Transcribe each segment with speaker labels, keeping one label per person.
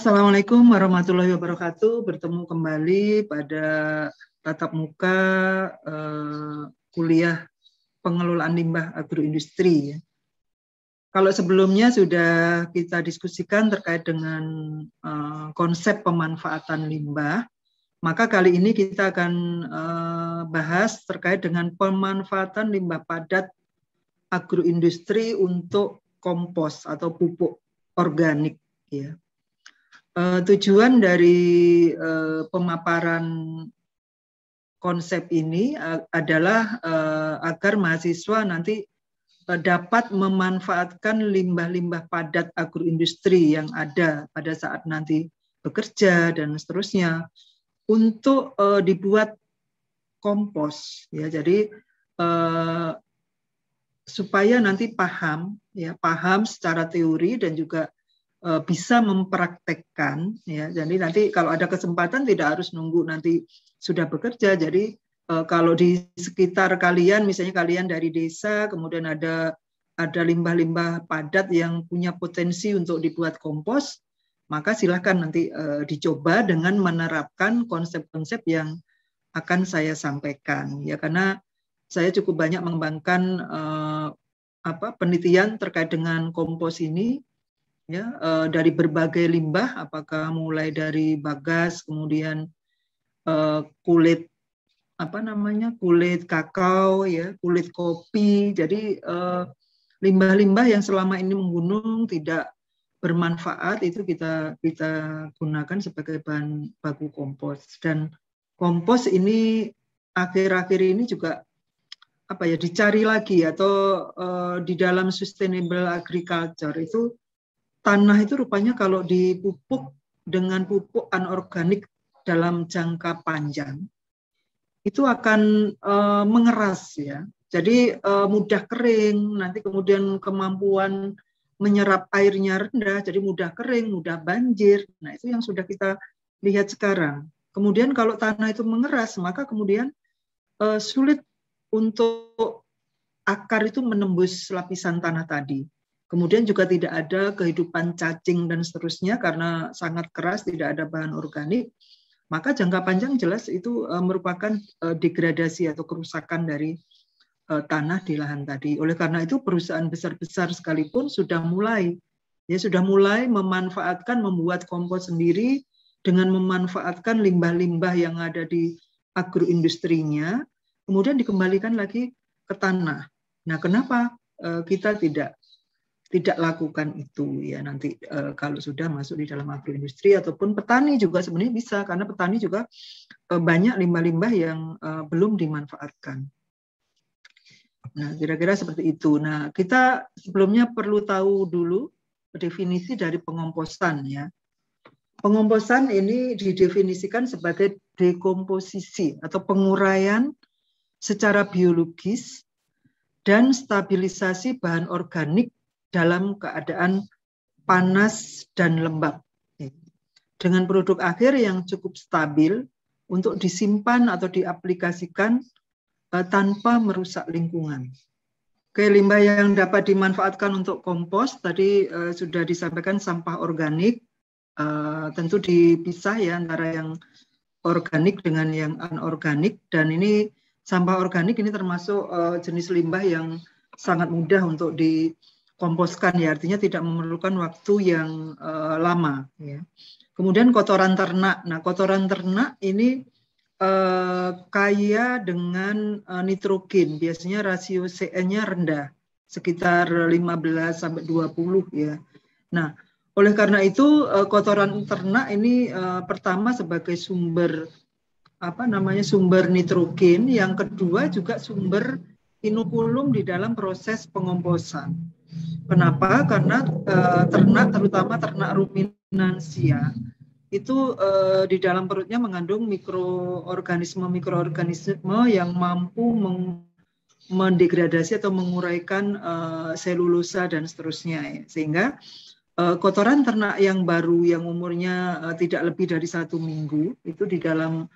Speaker 1: Assalamualaikum warahmatullahi wabarakatuh. Bertemu kembali pada tatap muka eh, kuliah pengelolaan limbah agroindustri. Ya. Kalau sebelumnya sudah kita diskusikan terkait dengan eh, konsep pemanfaatan limbah, maka kali ini kita akan eh, bahas terkait dengan pemanfaatan limbah padat agroindustri untuk kompos atau pupuk organik. Ya. Eh, tujuan dari uh, pemaparan konsep ini uh, adalah uh, agar mahasiswa nanti dapat memanfaatkan limbah-limbah padat agroindustri yang ada pada saat nanti bekerja dan seterusnya untuk uh, dibuat kompos ya jadi uh, supaya nanti paham ya paham secara teori dan juga Eh, bisa mempraktekkan ya jadi nanti kalau ada kesempatan tidak harus nunggu nanti sudah bekerja jadi eh, kalau di sekitar kalian misalnya kalian dari desa kemudian ada ada limbah-limbah padat yang punya potensi untuk dibuat kompos maka silahkan nanti eh, dicoba dengan menerapkan konsep-konsep yang akan saya sampaikan ya karena saya cukup banyak mengembangkan apa penelitian terkait dengan kompos ini ya uh, dari berbagai limbah apakah mulai dari bagas kemudian uh, kulit apa namanya kulit kakao ya kulit kopi jadi eh, limbah-limbah yang selama ini menggunung tidak bermanfaat itu kita kita gunakan sebagai bahan baku kompos dan kompos ini akhir-akhir ini juga apa ya dicari lagi atau uh, di dalam sustainable agriculture itu tanah itu rupanya kalau dipupuk dengan pupuk anorganik dalam jangka panjang itu akan e, mengeras ya. Jadi e, mudah kering, nanti kemudian kemampuan menyerap airnya rendah, jadi mudah kering, mudah banjir. Nah, itu yang sudah kita lihat sekarang. Kemudian kalau tanah itu mengeras, maka kemudian e, sulit untuk akar itu menembus lapisan tanah tadi. Kemudian juga tidak ada kehidupan cacing dan seterusnya karena sangat keras tidak ada bahan organik. Maka jangka panjang jelas itu e, merupakan e, degradasi atau kerusakan dari e, tanah di lahan tadi. Oleh karena itu perusahaan besar-besar sekalipun sudah mulai ya sudah mulai memanfaatkan membuat kompos sendiri dengan memanfaatkan limbah-limbah yang ada di agroindustrinya kemudian dikembalikan lagi ke tanah. Nah, kenapa kita tidak tidak lakukan itu ya nanti e, kalau sudah masuk di dalam industri ataupun petani juga sebenarnya bisa karena petani juga e, banyak limbah-limbah yang e, belum dimanfaatkan. Nah, kira-kira seperti itu. Nah, kita sebelumnya perlu tahu dulu definisi dari pengomposan ya. Pengomposan ini didefinisikan sebagai dekomposisi atau penguraian secara biologis dan stabilisasi bahan organik dalam keadaan panas dan lembab. Dengan produk akhir yang cukup stabil untuk disimpan atau diaplikasikan eh, tanpa merusak lingkungan. Oke, limbah yang dapat dimanfaatkan untuk kompos tadi eh, sudah disampaikan sampah organik eh, tentu dipisah ya antara yang organik dengan yang anorganik dan ini sampah organik ini termasuk eh, jenis limbah yang sangat mudah untuk di komposkan ya artinya tidak memerlukan waktu yang uh, lama ya. Kemudian kotoran ternak. Nah, kotoran ternak ini uh, kaya dengan uh, nitrogen. Biasanya rasio CN-nya rendah, sekitar 15 sampai 20 ya. Nah, oleh karena itu uh, kotoran ternak ini uh, pertama sebagai sumber apa namanya sumber nitrogen, yang kedua juga sumber inokulum di dalam proses pengomposan. Kenapa? Karena e, ternak, terutama ternak ruminansia, itu e, di dalam perutnya mengandung mikroorganisme-mikroorganisme yang mampu meng mendegradasi atau menguraikan e, selulosa dan seterusnya, ya. sehingga kotoran ternak yang baru yang umurnya tidak lebih dari satu minggu itu di dalam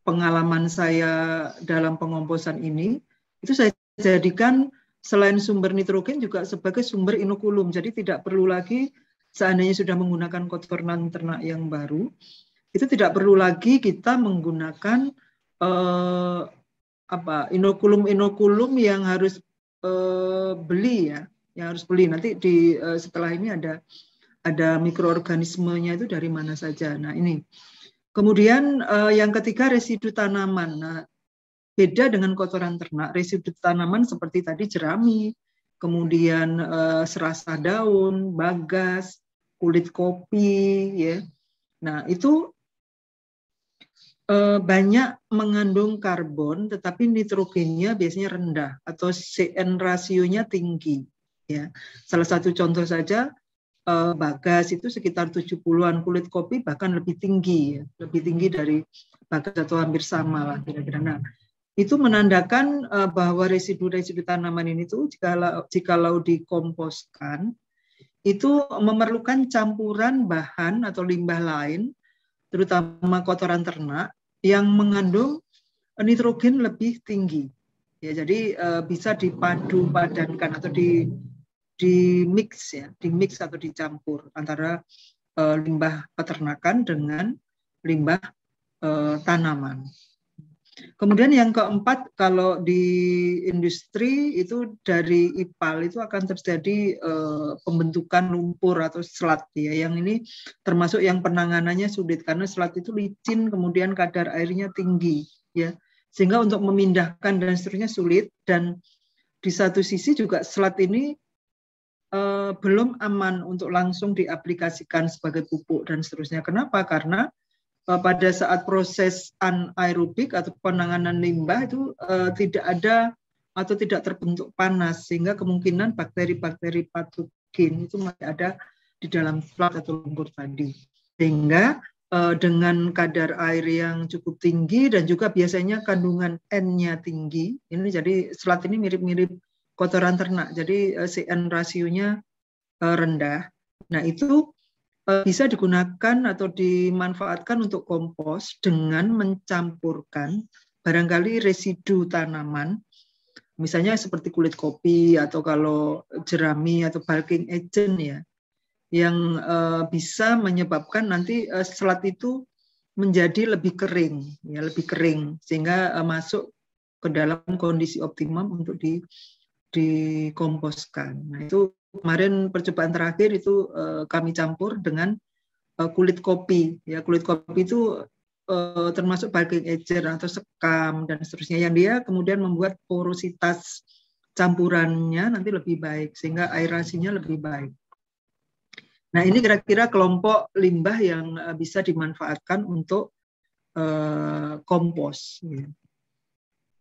Speaker 1: pengalaman saya dalam pengomposan ini itu saya jadikan selain sumber nitrogen juga sebagai sumber inokulum. Jadi tidak perlu lagi seandainya sudah menggunakan kotoran ternak yang baru, itu tidak perlu lagi kita menggunakan eh, apa inokulum-inokulum yang harus eh, beli ya, yang harus beli. Nanti di eh, setelah ini ada ada mikroorganismenya itu dari mana saja. Nah, ini. Kemudian eh, yang ketiga residu tanaman. Nah, Beda dengan kotoran ternak, residu tanaman seperti tadi jerami, kemudian eh, serasa daun, bagas, kulit kopi, ya. Nah itu eh, banyak mengandung karbon, tetapi nitrogennya biasanya rendah atau CN rasionya tinggi. Ya, salah satu contoh saja eh, bagas itu sekitar 70-an kulit kopi bahkan lebih tinggi, ya. lebih tinggi dari bagas atau hampir sama lah kira-kira. Nah, itu menandakan eh, bahwa residu-residu tanaman ini tuh jikalau, jikalau dikomposkan itu memerlukan campuran bahan atau limbah lain terutama kotoran ternak yang mengandung nitrogen lebih tinggi. Ya, jadi eh, bisa dipadu padankan atau di di mix ya, di mix atau dicampur antara eh, limbah peternakan dengan limbah tanaman. Kemudian yang keempat, kalau di industri itu dari IPAL itu akan terjadi eh, pembentukan lumpur atau selat ya. Yang ini termasuk yang penanganannya sulit karena selat itu licin, kemudian kadar airnya tinggi ya. Sehingga untuk memindahkan dan seterusnya sulit dan di satu sisi juga selat ini eh, belum aman untuk langsung diaplikasikan sebagai pupuk dan seterusnya. Kenapa? Karena Eh, pada saat proses anaerobik atau penanganan limbah itu uh, tidak ada atau tidak terbentuk panas sehingga kemungkinan bakteri-bakteri patogen itu masih ada di dalam plat atau lumpur tadi sehingga uh, dengan kadar air yang cukup tinggi dan juga biasanya kandungan N-nya tinggi ini jadi selat ini mirip-mirip kotoran ternak jadi uh, CN rasionya rendah nah itu Eh, bisa digunakan atau dimanfaatkan untuk kompos dengan mencampurkan barangkali residu tanaman, misalnya seperti kulit kopi atau kalau jerami atau bulking agent ya, yang eh, bisa menyebabkan nanti eh, selat itu menjadi lebih kering, ya lebih kering sehingga masuk ke dalam kondisi optimum untuk di dikomposkan. Nah itu kemarin percobaan terakhir itu uh, kami campur dengan uh, kulit kopi ya kulit kopi itu uh, termasuk baking agent atau sekam dan seterusnya yang dia kemudian membuat porositas campurannya nanti lebih baik sehingga aerasinya lebih baik. Nah ini kira-kira kelompok limbah yang bisa dimanfaatkan untuk kompos. Ya.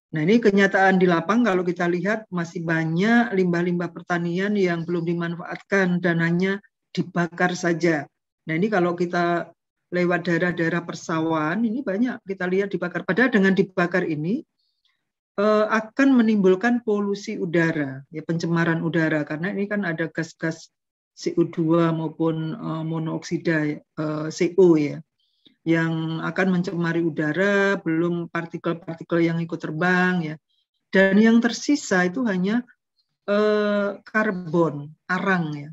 Speaker 1: Nah, ini kenyataan di lapang kalau kita lihat masih banyak limbah-limbah pertanian yang belum dimanfaatkan dan hanya dibakar saja. Nah, ini kalau kita lewat daerah-daerah persawahan ini banyak kita lihat dibakar. Padahal dengan dibakar ini eh, akan menimbulkan polusi udara, ya pencemaran udara karena ini kan ada gas-gas CO2 maupun eh, monoksida eh, CO ya yang akan mencemari udara, belum partikel-partikel yang ikut terbang ya. Dan yang tersisa itu hanya eh, karbon, arang ya.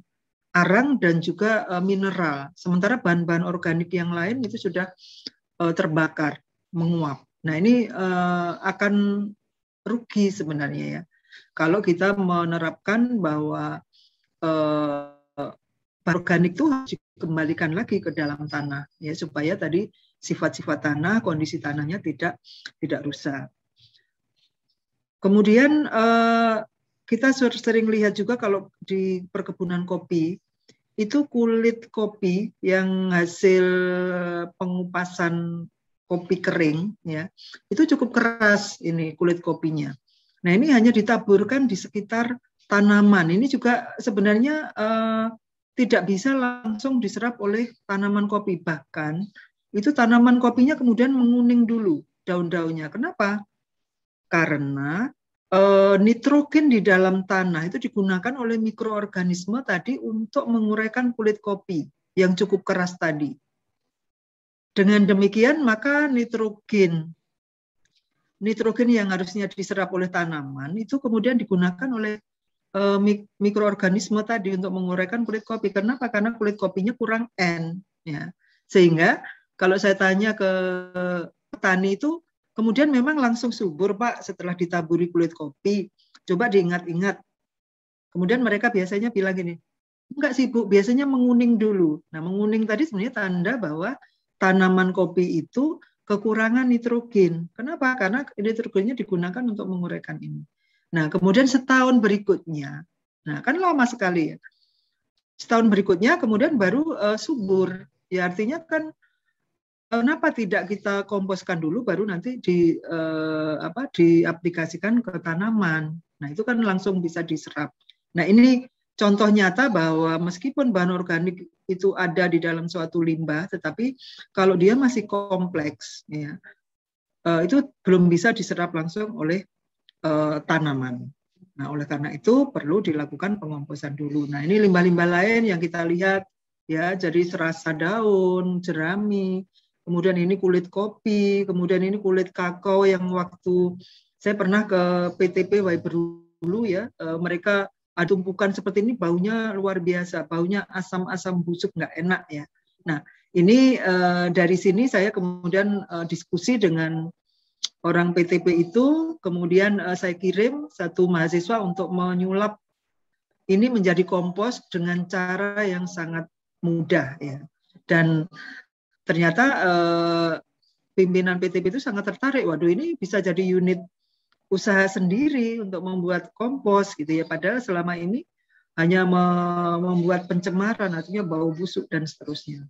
Speaker 1: Arang dan juga eh, mineral. Sementara bahan-bahan organik yang lain itu sudah eh, terbakar, menguap. Nah, ini eh, akan rugi sebenarnya ya. Kalau kita menerapkan bahwa eh, organik itu harus dikembalikan lagi ke dalam tanah ya supaya tadi sifat-sifat tanah kondisi tanahnya tidak tidak rusak. Kemudian eh, kita sering lihat juga kalau di perkebunan kopi itu kulit kopi yang hasil pengupasan kopi kering ya itu cukup keras ini kulit kopinya. Nah ini hanya ditaburkan di sekitar tanaman. Ini juga sebenarnya eh, tidak bisa langsung diserap oleh tanaman kopi. Bahkan itu tanaman kopinya kemudian menguning dulu daun-daunnya. Kenapa? Karena e, nitrogen di dalam tanah itu digunakan oleh mikroorganisme tadi untuk menguraikan kulit kopi yang cukup keras tadi. Dengan demikian maka nitrogen nitrogen yang harusnya diserap oleh tanaman itu kemudian digunakan oleh Eh, mikroorganisme tadi untuk menguraikan kulit kopi. Kenapa? Karena kulit kopinya kurang N, ya. Sehingga kalau saya tanya ke petani itu, kemudian memang langsung subur, Pak, setelah ditaburi kulit kopi. Coba diingat-ingat. Kemudian mereka biasanya bilang gini, enggak sih Bu, biasanya menguning dulu. Nah, menguning tadi sebenarnya tanda bahwa tanaman kopi itu kekurangan nitrogen. Kenapa? Karena nitrogennya digunakan untuk menguraikan ini. Nah, kemudian setahun berikutnya, nah kan lama sekali ya. Setahun berikutnya kemudian baru uh, subur. Ya artinya kan eh, kenapa tidak kita komposkan dulu baru nanti di uh, apa diaplikasikan ke tanaman. Nah, itu kan langsung bisa diserap. Nah, ini contoh nyata bahwa meskipun bahan organik itu ada di dalam suatu limbah, tetapi kalau dia masih kompleks, ya, itu belum bisa diserap langsung oleh Eh, tanaman. Nah, oleh karena itu perlu dilakukan pengomposan dulu. Nah, ini limbah-limbah lain yang kita lihat ya, jadi serasa daun, jerami, kemudian ini kulit kopi, kemudian ini kulit kakao yang waktu saya pernah ke PTP Waiberu dulu ya, eh, mereka mereka tumpukan seperti ini baunya luar biasa, baunya asam-asam busuk nggak enak ya. Nah, ini eh, dari sini saya kemudian diskusi dengan orang PTP itu, kemudian uh, saya kirim satu mahasiswa untuk menyulap ini menjadi kompos dengan cara yang sangat mudah ya. Dan ternyata uh, pimpinan PTP itu sangat tertarik. Waduh ini bisa jadi unit usaha sendiri untuk membuat kompos gitu ya. Padahal selama ini hanya membuat pencemaran, artinya bau busuk dan seterusnya.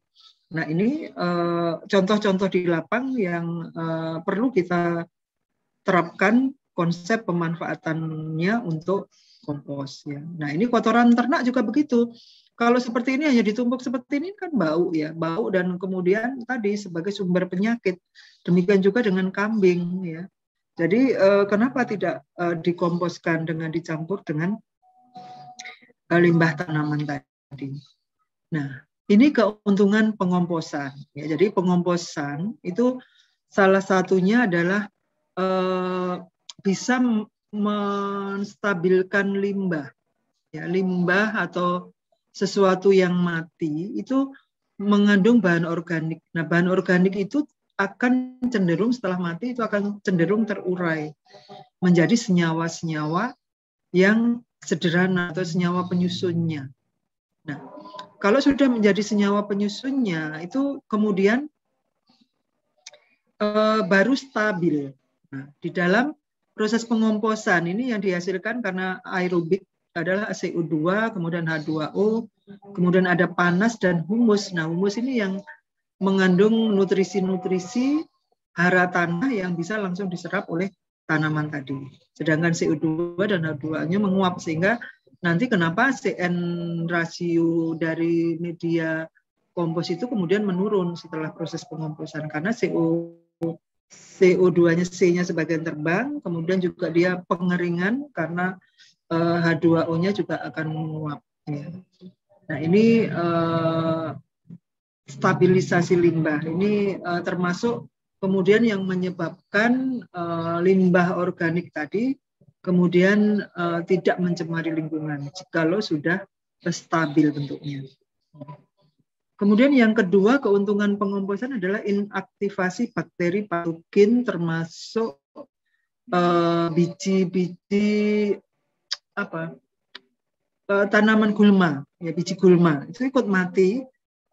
Speaker 1: Nah ini eh, contoh-contoh di lapang yang eh, perlu kita terapkan konsep pemanfaatannya untuk kompos. Ya. Nah ini kotoran ternak juga begitu. Kalau seperti ini hanya ditumpuk seperti ini kan bau ya, bau dan kemudian tadi sebagai sumber penyakit. Demikian juga dengan kambing ya. Jadi eh, kenapa tidak eh, dikomposkan dengan dicampur dengan eh, limbah tanaman tadi? Nah, ini keuntungan pengomposan. Ya, jadi pengomposan itu salah satunya adalah eh, bisa menstabilkan limbah. Ya, limbah atau sesuatu yang mati itu mengandung bahan organik. Nah, bahan organik itu akan cenderung setelah mati itu akan cenderung terurai menjadi senyawa-senyawa yang sederhana atau senyawa penyusunnya. Nah, kalau sudah menjadi senyawa penyusunnya, itu kemudian e, baru stabil. Nah, di dalam proses pengomposan ini yang dihasilkan karena aerobik adalah CO2, kemudian H2O, kemudian ada panas dan humus. Nah, humus ini yang mengandung nutrisi-nutrisi hara tanah yang bisa langsung diserap oleh tanaman tadi. Sedangkan CO2 dan H2-nya o menguap sehingga nanti kenapa CN rasio dari media kompos itu kemudian menurun setelah proses pengomposan karena CO CO2-nya C-nya sebagian terbang, kemudian juga dia pengeringan karena eh, H2O-nya juga akan menguap. Ya. Nah ini eh, stabilisasi limbah ini eh, termasuk kemudian yang menyebabkan eh, limbah organik tadi kemudian uh, tidak mencemari lingkungan kalau sudah stabil bentuknya. Kemudian yang kedua keuntungan pengomposan adalah inaktivasi bakteri patogen termasuk biji eh, biji-biji apa uh, tanaman gulma ya biji gulma itu ikut mati.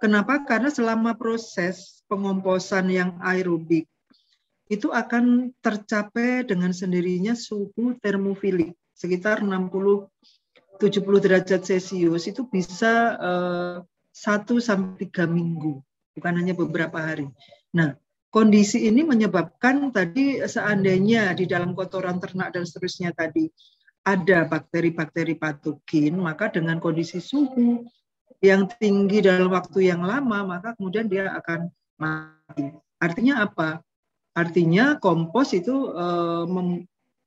Speaker 1: Kenapa? Karena selama proses pengomposan yang aerobik itu akan tercapai dengan sendirinya suhu termofilik sekitar 60 70 derajat Celcius itu bisa eh, satu eh, sampai tiga minggu, bukan hanya beberapa hari. Nah, kondisi ini menyebabkan tadi seandainya di dalam kotoran ternak dan seterusnya tadi ada bakteri-bakteri patogen, maka dengan kondisi suhu yang tinggi dalam waktu yang lama, maka kemudian dia akan mati. Artinya apa? Artinya kompos itu eh,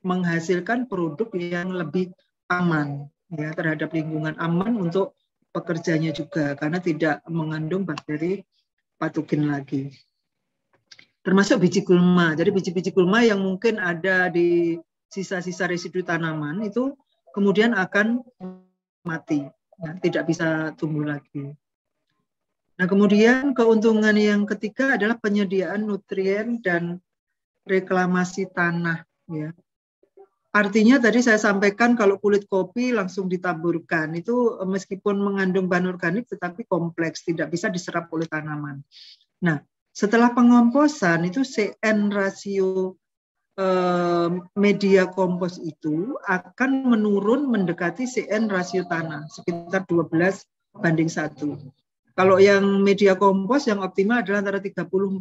Speaker 1: menghasilkan produk yang lebih aman ya terhadap lingkungan aman untuk pekerjanya juga karena tidak mengandung bakteri patogen lagi. Termasuk biji gulma. Jadi biji-biji gulma yang mungkin ada di sisa-sisa residu tanaman itu kemudian akan mati, ya, tidak bisa tumbuh lagi. Nah, kemudian keuntungan yang ketiga adalah penyediaan nutrien dan reklamasi tanah ya. Artinya tadi saya sampaikan kalau kulit kopi langsung ditaburkan itu eh, meskipun mengandung bahan organik tetapi kompleks tidak bisa diserap oleh tanaman. Nah, setelah pengomposan itu CN rasio eh, media kompos itu akan menurun mendekati CN rasio tanah sekitar 12 banding 1. Kalau yang media kompos yang optimal adalah antara 30 40.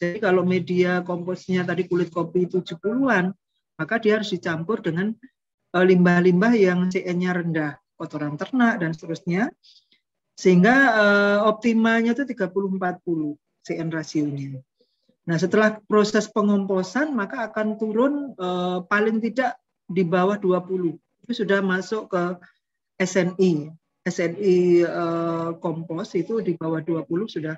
Speaker 1: Jadi kalau media komposnya tadi kulit kopi 70-an, maka dia harus dicampur dengan eh, limbah-limbah yang CN-nya rendah, kotoran ternak dan seterusnya. Sehingga eh, optimalnya itu 30 40 CN rasionya. Nah, setelah proses pengomposan maka akan turun eh, paling tidak di bawah 20. Itu sudah masuk ke SNI SNI eh, Kompos itu di bawah 20 sudah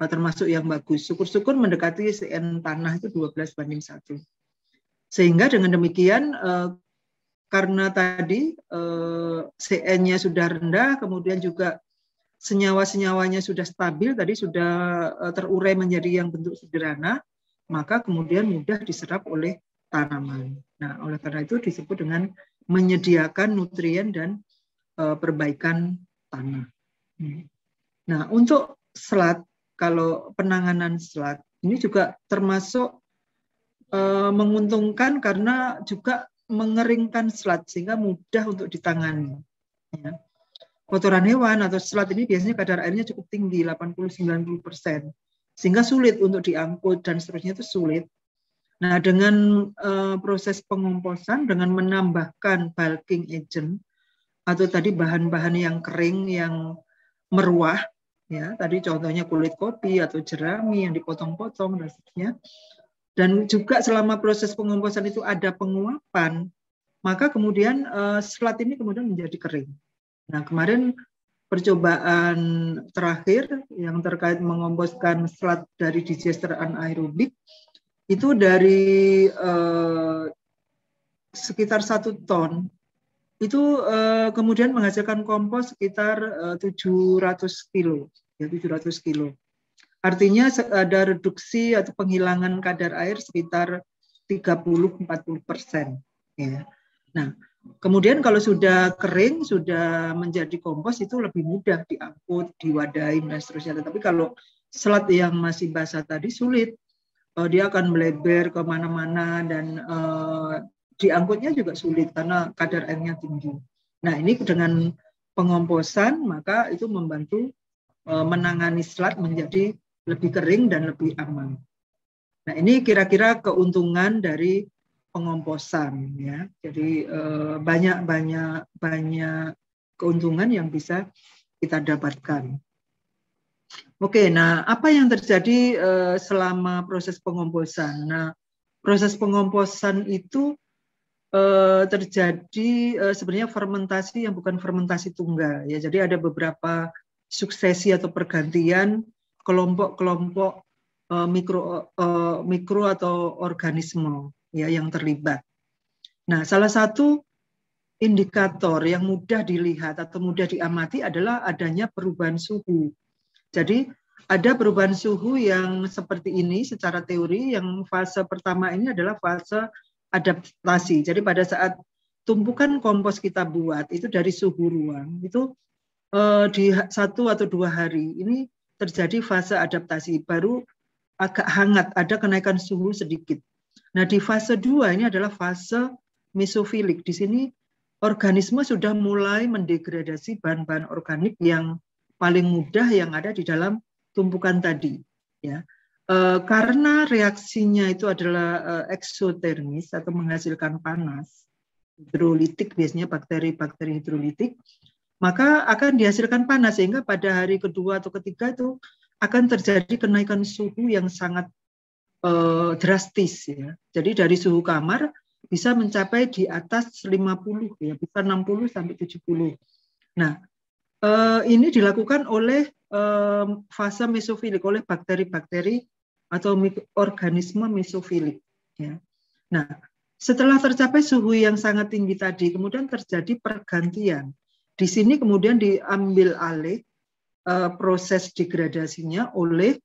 Speaker 1: uh, termasuk yang bagus. Syukur-syukur mendekati CN tanah itu 12 banding 1. Sehingga dengan demikian uh, karena tadi uh, CN-nya sudah rendah, kemudian juga senyawa-senyawanya sudah stabil, tadi sudah terurai menjadi yang bentuk sederhana, maka kemudian mudah diserap oleh tanaman. Nah, oleh karena itu disebut dengan menyediakan nutrien dan Eh, perbaikan tanah. Hmm. Nah, untuk selat, kalau penanganan selat ini juga termasuk eh, menguntungkan karena juga mengeringkan selat sehingga mudah untuk ditangani. Ya. Kotoran hewan atau selat ini biasanya kadar airnya cukup tinggi, 80-90 persen, sehingga sulit untuk diangkut dan seterusnya itu sulit. Nah, dengan uh, proses pengomposan, dengan menambahkan bulking agent, atau tadi bahan-bahan yang kering yang meruah ya tadi contohnya kulit kopi atau jerami yang dipotong-potong dan seterusnya dan juga selama proses pengomposan itu ada penguapan maka kemudian uh, selat ini kemudian menjadi kering nah kemarin percobaan terakhir yang terkait mengomposkan selat dari digester anaerobik itu dari uh, sekitar satu ton itu uh, kemudian menghasilkan kompos sekitar eh, uh, 700 kilo ya 700 kilo artinya ada reduksi atau penghilangan kadar air sekitar 30-40 persen ya nah kemudian kalau sudah kering sudah menjadi kompos itu lebih mudah diangkut diwadahi dan seterusnya tetapi kalau selat yang masih basah tadi sulit eh, dia akan melebar kemana-mana dan diangkutnya juga sulit karena kadar airnya tinggi. Nah ini dengan pengomposan maka itu membantu e, menangani selat menjadi lebih kering dan lebih aman. Nah ini kira-kira keuntungan dari pengomposan ya. Jadi e, banyak banyak banyak keuntungan yang bisa kita dapatkan. Oke, nah apa yang terjadi e, selama proses pengomposan? Nah proses pengomposan itu Eh, terjadi eh, sebenarnya fermentasi yang bukan fermentasi tunggal ya. Jadi ada beberapa suksesi atau pergantian kelompok-kelompok eh, mikro mikro atau organisme ya yang terlibat. Nah, salah satu indikator yang mudah dilihat atau mudah diamati adalah adanya perubahan suhu. Jadi ada perubahan suhu yang seperti ini secara teori yang fase pertama ini adalah fase adaptasi. Jadi pada saat tumpukan kompos kita buat itu dari suhu ruang itu eh, di satu atau dua hari ini terjadi fase adaptasi baru agak hangat ada kenaikan suhu sedikit. Nah di fase dua ini adalah fase mesofilik. Di sini organisme sudah mulai mendegradasi bahan-bahan organik yang paling mudah yang ada di dalam tumpukan tadi. Ya, Eh, karena reaksinya itu adalah uh, eksotermis atau menghasilkan panas, hidrolitik biasanya bakteri-bakteri hidrolitik, maka akan dihasilkan panas sehingga pada hari kedua atau ketiga itu akan terjadi kenaikan suhu yang sangat uh, drastis ya. Jadi dari suhu kamar bisa mencapai di atas 50 ya, bisa 60 sampai 70. Nah, ini dilakukan oleh fase mesofilik oleh bakteri-bakteri atau organisme mesofilik. Ya. Nah, setelah tercapai suhu yang sangat tinggi tadi, kemudian terjadi pergantian. Di sini kemudian diambil alih eh, proses degradasinya oleh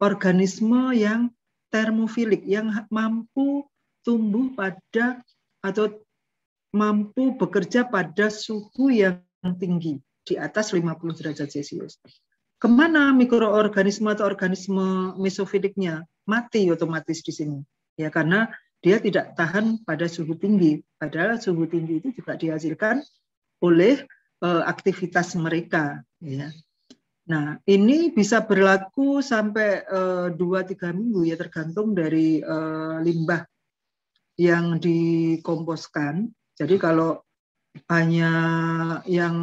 Speaker 1: organisme yang termofilik, yang mampu tumbuh pada atau mampu bekerja pada suhu yang tinggi di atas 50 derajat Celcius. Kemana mikroorganisme atau organisme mesofiliknya? Mati otomatis di sini. Ya, karena dia tidak tahan pada suhu tinggi. Padahal suhu tinggi itu juga dihasilkan oleh eh, aktivitas mereka. Ya. Nah, ini bisa berlaku sampai eh, dua tiga minggu ya tergantung dari e, limbah yang dikomposkan. Jadi kalau hanya yang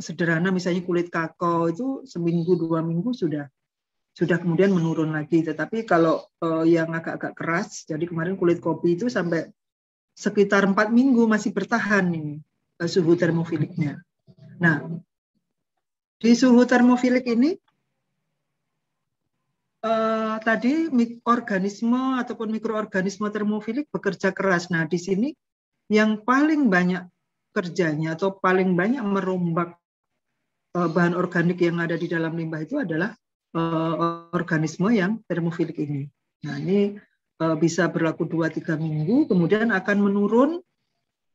Speaker 1: sederhana misalnya kulit kakao itu seminggu dua minggu sudah sudah kemudian menurun lagi. Tetapi kalau uh, yang agak-agak keras, jadi kemarin kulit kopi itu sampai sekitar empat minggu masih bertahan ini uh, suhu termofiliknya. Nah, di suhu termofilik ini uh, tadi organisme ataupun mikroorganisme termofilik bekerja keras. Nah, di sini yang paling banyak kerjanya atau paling banyak merombak e, bahan organik yang ada di dalam limbah itu adalah e, organisme yang termofilik ini. Nah, ini e, bisa berlaku 2-3 minggu, kemudian akan menurun,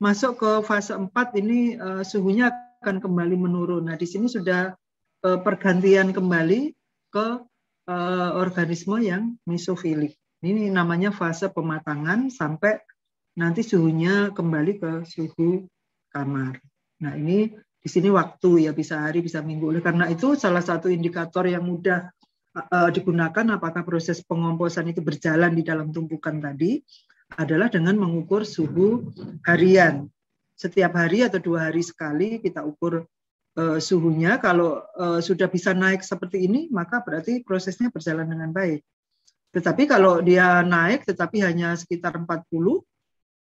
Speaker 1: masuk ke fase 4 ini suhunya akan kembali menurun. Nah, di sini sudah pergantian kembali ke organisme yang mesofilik. Ini namanya fase pematangan sampai nanti suhunya kembali ke suhu kamar. Nah ini di sini waktu ya bisa hari bisa minggu. Oleh karena itu salah satu indikator yang mudah uh, digunakan apakah proses pengomposan itu berjalan di dalam tumpukan tadi adalah dengan mengukur suhu harian. Setiap hari atau dua hari sekali kita ukur uh, suhunya. Kalau uh, sudah bisa naik seperti ini maka berarti prosesnya berjalan dengan baik. Tetapi kalau dia naik tetapi hanya sekitar 40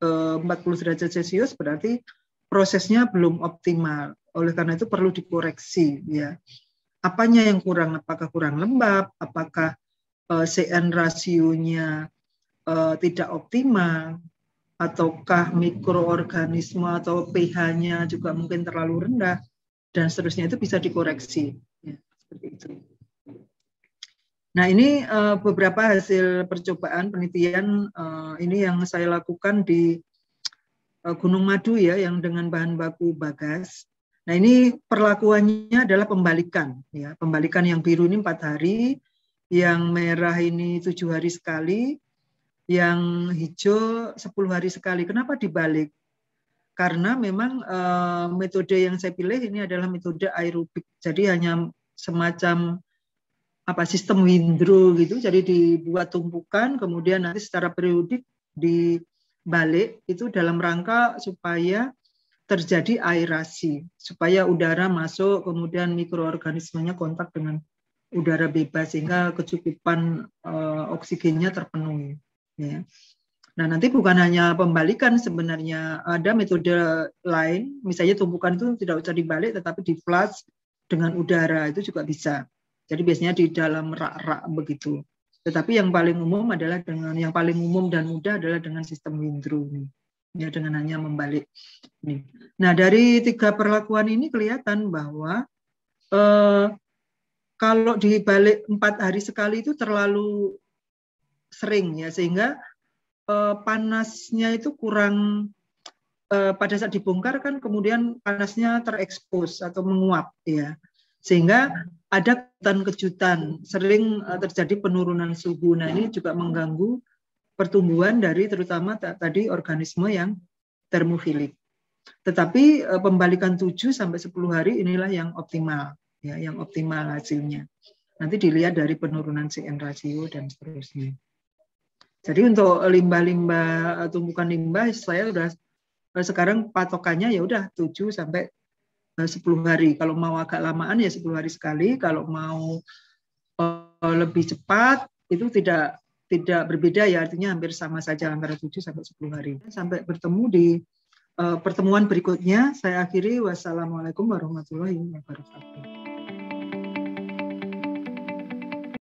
Speaker 1: 40 derajat Celcius berarti prosesnya belum optimal. Oleh karena itu perlu dikoreksi ya. Apanya yang kurang? Apakah kurang lembab? Apakah uh, eh, CN rasionya uh, tidak optimal? Ataukah mikroorganisme atau pH-nya juga mungkin terlalu rendah? Dan seterusnya itu bisa dikoreksi. Ya, seperti itu. Nah, ini uh, beberapa hasil percobaan penelitian uh, ini yang saya lakukan di Eh, Gunung Madu ya yang dengan bahan baku bagas. Nah ini perlakuannya adalah pembalikan ya pembalikan yang biru ini empat hari, yang merah ini tujuh hari sekali, yang hijau sepuluh hari sekali. Kenapa dibalik? Karena memang e, metode yang saya pilih ini adalah metode aerobik, jadi hanya semacam apa sistem windrow gitu. Jadi dibuat tumpukan, kemudian nanti secara periodik di balik itu dalam rangka supaya terjadi aerasi, supaya udara masuk, kemudian mikroorganismenya kontak dengan udara bebas sehingga kecukupan uh, oksigennya terpenuhi. Ya. Nah nanti bukan hanya pembalikan sebenarnya ada metode lain, misalnya tumpukan itu tidak usah dibalik tetapi di flush dengan udara itu juga bisa. Jadi biasanya di dalam rak-rak begitu. Tetapi yang paling umum adalah dengan yang paling umum dan mudah adalah dengan sistem Windrow ini. Ya, dengan hanya membalik ini. Nah, dari tiga perlakuan ini kelihatan bahwa eh, kalau dibalik empat hari sekali itu terlalu sering ya, sehingga eh, panasnya itu kurang eh, pada saat dibongkar kan kemudian panasnya terekspos atau menguap ya. Sehingga ada kejutan-kejutan, sering eh, terjadi penurunan suhu. Nah, ini juga mengganggu pertumbuhan dari terutama tadi organisme yang termofilik. Tetapi eh, pembalikan 7 sampai 10 hari inilah yang optimal, ya, yang optimal hasilnya. Nanti dilihat dari penurunan CN rasio dan seterusnya. Jadi untuk limbah-limbah eh, tumbukan limbah saya sudah sekarang patokannya ya udah 7 sampai 10 eh, hari. Kalau mau agak lamaan ya 10 hari sekali, kalau mau eh, lebih cepat itu tidak tidak berbeda ya artinya hampir sama saja antara 7 sampai 10 hari. Sampai bertemu di eh, pertemuan berikutnya saya akhiri wassalamualaikum warahmatullahi wabarakatuh.